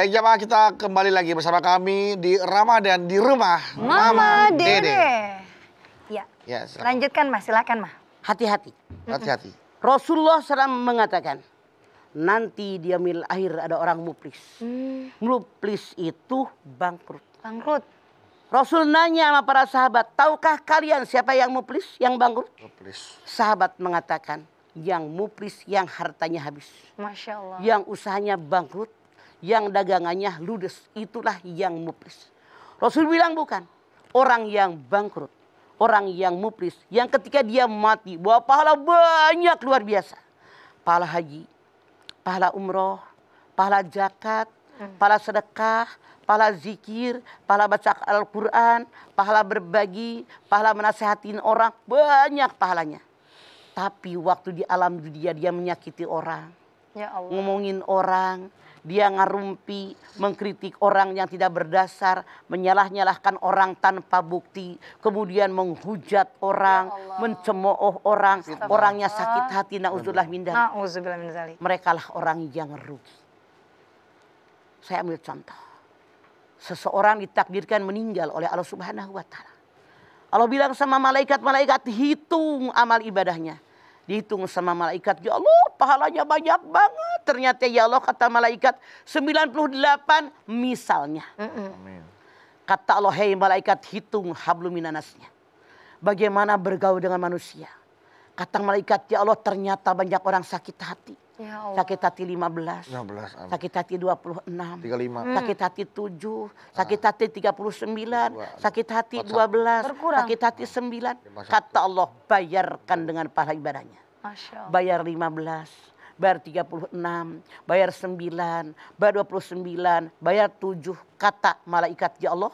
Baik jamaah kita kembali lagi bersama kami di Ramadan di rumah Mama, Mama Dede. Dede. Ya. ya Lanjutkan Mas, silakan Mas. Hati-hati. Hati-hati. Rasulullah SAW mengatakan, nanti di mil akhir ada orang muplis. Hmm. Muplis itu bangkrut. Bangkrut. Rasul nanya sama para sahabat, tahukah kalian siapa yang muplis, yang bangkrut? Muplis. Sahabat mengatakan, yang muplis yang hartanya habis. Masya Allah. Yang usahanya bangkrut, yang dagangannya ludes, itulah yang muflis. Rasul bilang bukan, orang yang bangkrut, orang yang muflis, yang ketika dia mati bawa pahala banyak luar biasa. Pahala haji, pahala umroh, pahala zakat, hmm. pahala sedekah, pahala zikir, pahala baca Al-Quran, pahala berbagi, pahala menasehatin orang, banyak pahalanya. Tapi waktu di alam dunia dia menyakiti orang, ya Allah. ngomongin orang, dia ngarumpi, mengkritik orang yang tidak berdasar, menyalah-nyalahkan orang tanpa bukti, kemudian menghujat orang, ya mencemooh orang, orangnya sakit hati, na'udzubillah mindah. Na Mereka lah orang yang rugi. Saya ambil contoh. Seseorang ditakdirkan meninggal oleh Allah subhanahu wa ta'ala. Allah bilang sama malaikat-malaikat hitung amal ibadahnya. Dihitung sama malaikat, ya Allah pahalanya banyak banget. Ternyata ya Allah kata malaikat 98 misalnya. -mm. Kata Allah, hei malaikat hitung habluminanasnya. Bagaimana bergaul dengan manusia. Kata malaikat, ya Allah ternyata banyak orang sakit hati. Ya Sakit hati 15. 15 Sakit hati 26. 35. Mm. Sakit hati 7. Ah. Sakit hati 39. 2, sakit hati 12. Berkurang. Sakit hati 9. 51. Kata Allah bayarkan dengan pahala ibadahnya bayar 15 bayar 36, bayar 9, bayar 29, bayar 7 kata malaikat ya Allah.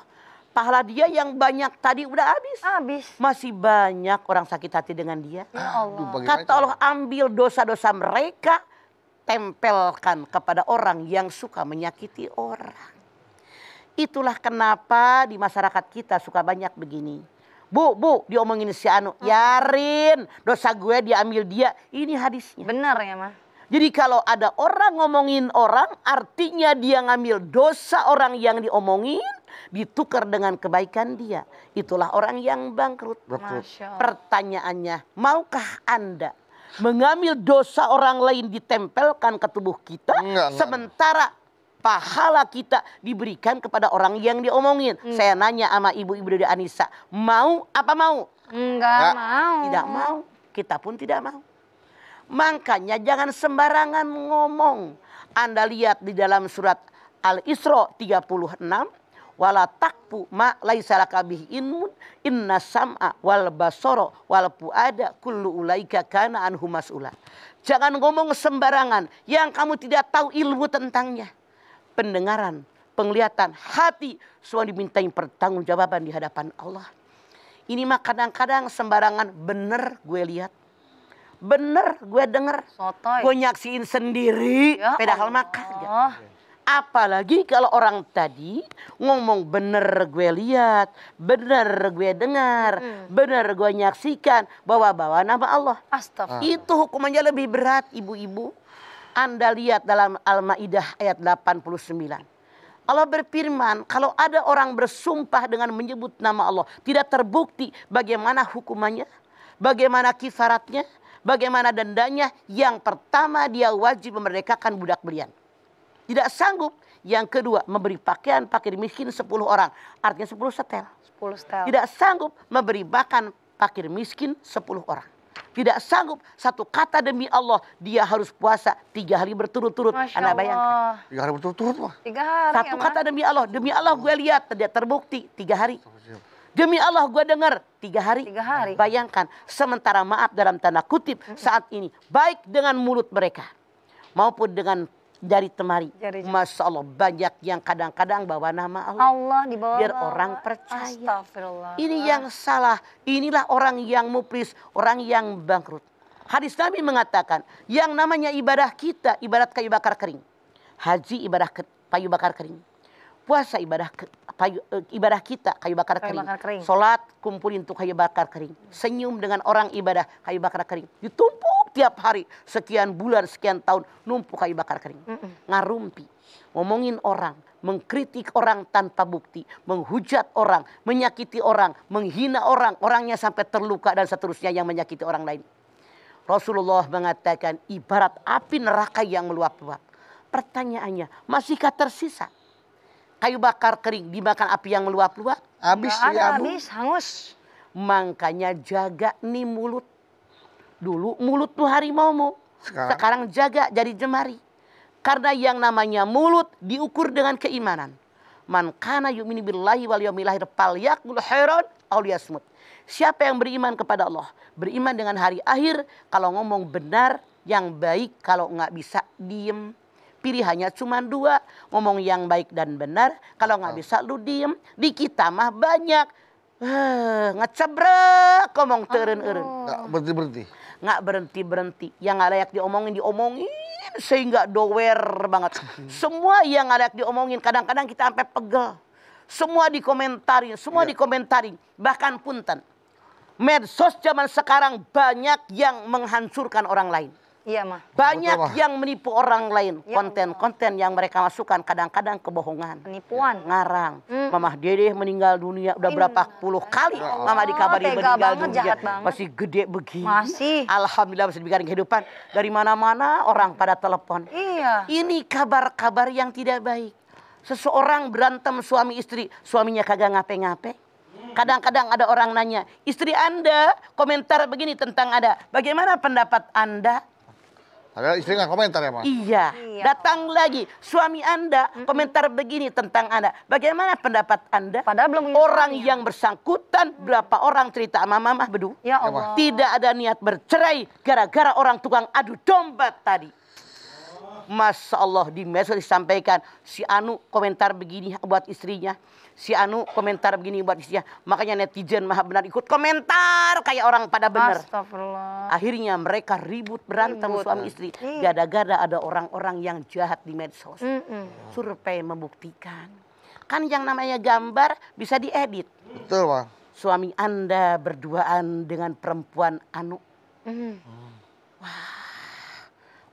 Pahala dia yang banyak tadi udah habis. Habis. Masih banyak orang sakit hati dengan dia. Ya Allah. kata Allah ambil dosa-dosa mereka tempelkan kepada orang yang suka menyakiti orang. Itulah kenapa di masyarakat kita suka banyak begini Bu, bu, diomongin si Anu. Hmm. Yarin, dosa gue diambil dia. Ini hadisnya. Benar ya, Ma. Jadi kalau ada orang ngomongin orang, artinya dia ngambil dosa orang yang diomongin, ditukar dengan kebaikan dia. Itulah orang yang bangkrut. Pertanyaannya, maukah Anda mengambil dosa orang lain ditempelkan ke tubuh kita, enggak, sementara pahala kita diberikan kepada orang yang diomongin. Hmm. Saya nanya sama ibu-ibu dari Anissa, mau apa mau? Enggak Nggak. mau. Tidak mau. Kita pun tidak mau. Makanya jangan sembarangan ngomong. Anda lihat di dalam surat Al-Isra 36 wala takfu ma laisa laka bihi ilmun inna sam'a wal basara wal fuada kullu ulaika kana anhu mas'ula. Jangan ngomong sembarangan yang kamu tidak tahu ilmu tentangnya pendengaran, penglihatan, hati semua dimintai pertanggungjawaban di hadapan Allah. Ini mah kadang-kadang sembarangan bener gue lihat. Bener gue denger. Sotoy. Gue nyaksiin sendiri. Ya padahal makan. Ya. Apalagi kalau orang tadi ngomong bener gue lihat, bener gue dengar, hmm. bener gue nyaksikan, bawa-bawa nama Allah. Astagfirullah. Itu hukumannya lebih berat ibu-ibu. Anda lihat dalam Al-Maidah ayat 89. Allah berfirman, kalau ada orang bersumpah dengan menyebut nama Allah, tidak terbukti bagaimana hukumannya, bagaimana kifaratnya, bagaimana dendanya. Yang pertama dia wajib memerdekakan budak belian. Tidak sanggup. Yang kedua memberi pakaian pakir miskin 10 orang. Artinya 10 setel. 10 setel. Tidak sanggup memberi makan pakir miskin 10 orang tidak sanggup satu kata demi Allah dia harus puasa tiga hari berturut-turut. Anda bayangkan. Tiga hari berturut-turut mah. Tiga hari. Satu ya, kata demi Allah, demi Allah gue lihat tidak terbukti tiga hari. Demi Allah gue dengar tiga hari. Tiga hari. Bayangkan sementara maaf dalam tanda kutip saat ini baik dengan mulut mereka maupun dengan jari temari. Jari, jari. Masya Allah banyak yang kadang-kadang bawa nama Allah. Allah bawah Biar orang percaya. Ini yang salah. Inilah orang yang muplis. orang yang bangkrut. Hadis Nabi mengatakan, yang namanya ibadah kita, ibadat kayu bakar kering. Haji ibadah kayu bakar kering. Puasa ibadah ke, payu, eh, ibadah kita kayu bakar kayu kering. Bakar kering. Salat kumpulin untuk kayu bakar kering. Senyum dengan orang ibadah kayu bakar kering. Ditumpuk setiap hari sekian bulan sekian tahun numpuk kayu bakar kering mm -mm. ngarumpi ngomongin orang mengkritik orang tanpa bukti menghujat orang menyakiti orang menghina orang orangnya sampai terluka dan seterusnya yang menyakiti orang lain Rasulullah mengatakan ibarat api neraka yang meluap-luap pertanyaannya masihkah tersisa kayu bakar kering dimakan api yang meluap-luap habis ya, habis hangus makanya jaga nih mulut Dulu mulut tuh mu. Sekarang? Sekarang jaga jadi jemari. Karena yang namanya mulut diukur dengan keimanan. Man kana yu'mini billahi wal yaumil akhir falyaqul khairan aw liyasmut. Siapa yang beriman kepada Allah, beriman dengan hari akhir, kalau ngomong benar, yang baik, kalau nggak bisa diem. Pilihannya cuma dua, ngomong yang baik dan benar, kalau nggak bisa lu diem. Di kita mah banyak, Uh, ngecebrek ngomong teren-eren. Berhenti-berhenti nggak berhenti berhenti yang nggak layak diomongin diomongin sehingga dower banget semua yang nggak layak diomongin kadang-kadang kita sampai pegel semua dikomentarin semua yeah. dikomentarin bahkan punten medsos zaman sekarang banyak yang menghancurkan orang lain Iya, mah. Banyak Betul, Ma. yang menipu orang lain. Ya Konten-konten yang mereka masukkan kadang-kadang kebohongan. Penipuan. Ngarang. Hmm. Mama Dedeh meninggal dunia udah berapa puluh kali. Ya oh. Mama dikabari meninggal banget, dunia. Masih gede begini. Masih. Alhamdulillah masih diberikan kehidupan. Dari mana-mana orang pada telepon. Iya. Ini kabar-kabar yang tidak baik. Seseorang berantem suami istri, suaminya kagak ngape-ngape. Kadang-kadang ada orang nanya, istri Anda komentar begini tentang Anda. Bagaimana pendapat Anda? Ada istri nggak komentar ya, Mas? Iya. iya. Datang lagi suami Anda komentar begini tentang Anda. Bagaimana pendapat Anda? Padahal belum orang ya. yang bersangkutan berapa orang cerita sama mama bedu? Ya Allah. Tidak ada niat bercerai gara-gara orang tukang adu domba tadi. Masya Allah di medsos disampaikan si Anu komentar begini buat istrinya. Si Anu komentar begini buat istrinya. Makanya netizen maha benar ikut komentar kayak orang pada benar. Akhirnya mereka ribut berantem ribut. suami istri. Iya. Gada-gada ada orang-orang yang jahat di medsos. Mm -mm. Survei membuktikan. Kan yang namanya gambar bisa diedit. Betul, pak. Suami Anda berduaan dengan perempuan Anu. Mm. Wah.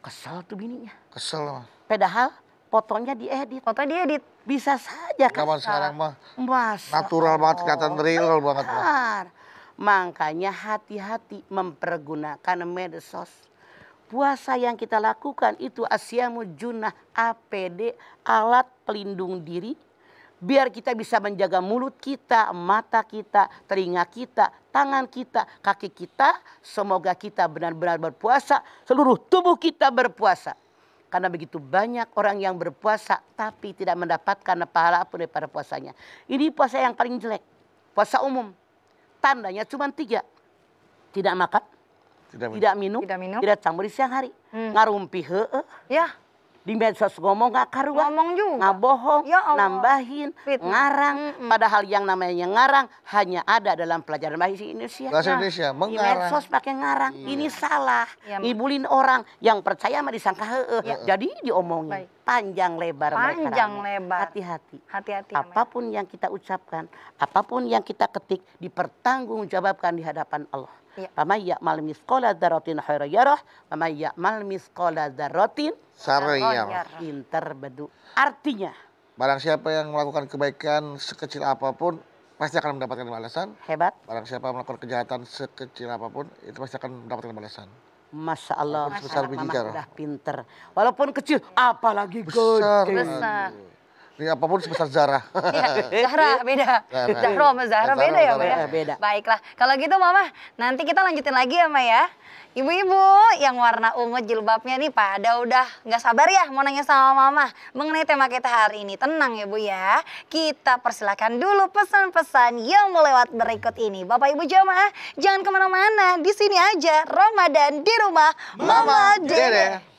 Kesel tuh bininya. Kesel mah. Padahal fotonya diedit. Fotonya diedit. Bisa saja kan. Kapan sekarang mah Mas, natural banget, kata real banget. Mah. Makanya hati-hati mempergunakan medsos. Puasa yang kita lakukan itu asyamu junah APD, alat pelindung diri biar kita bisa menjaga mulut kita, mata kita, telinga kita, tangan kita, kaki kita. Semoga kita benar-benar berpuasa, seluruh tubuh kita berpuasa. Karena begitu banyak orang yang berpuasa tapi tidak mendapatkan pahala pun daripada puasanya. Ini puasa yang paling jelek, puasa umum. Tandanya cuma tiga. Tidak makan, tidak, minum, tidak, minum. tidak campur di siang hari. Hmm. Ngarumpi he -he. Ya di medsos ngomong gak karuan ngomong juga nggak bohong ya Allah. nambahin ngarang mm -mm. padahal yang namanya ngarang hanya ada dalam pelajaran bahasa Indonesia bahasa Indonesia nah, mengarang di medsos pakai ngarang iya. ini salah ya, ngibulin orang yang percaya sama disangka heeh ya. jadi diomongin Baik. panjang lebar panjang mereka lebar hati-hati hati-hati apapun yang kita ucapkan apapun yang kita ketik dipertanggungjawabkan di hadapan Allah Ya. Paman ya'mal misqala dzarratin khairan yarah, paman sekolah darotin dzarratin syarran Pintar bedu. Artinya, barang siapa yang melakukan kebaikan sekecil apapun pasti akan mendapatkan balasan. Hebat. Barang siapa melakukan kejahatan sekecil apapun itu pasti akan mendapatkan balasan. Masya Allah, Masya Allah. Mama sudah pinter. Walaupun kecil, apalagi besar. Besar. Ini apapun sebesar Zahra. ya, Zahra beda. Zahra. Zahra sama Zahra, beda ya, Mbak ya? Beda. Baiklah, kalau gitu Mama, nanti kita lanjutin lagi ya, Mbak ya. Ibu-ibu yang warna ungu jilbabnya nih pada udah nggak sabar ya mau nanya sama Mama mengenai tema kita hari ini. Tenang ya Bu ya, kita persilakan dulu pesan-pesan yang melewati berikut ini. Bapak Ibu jemaah. jangan kemana-mana, di sini aja. Ramadan di rumah Mama, Mama Dede. Dede.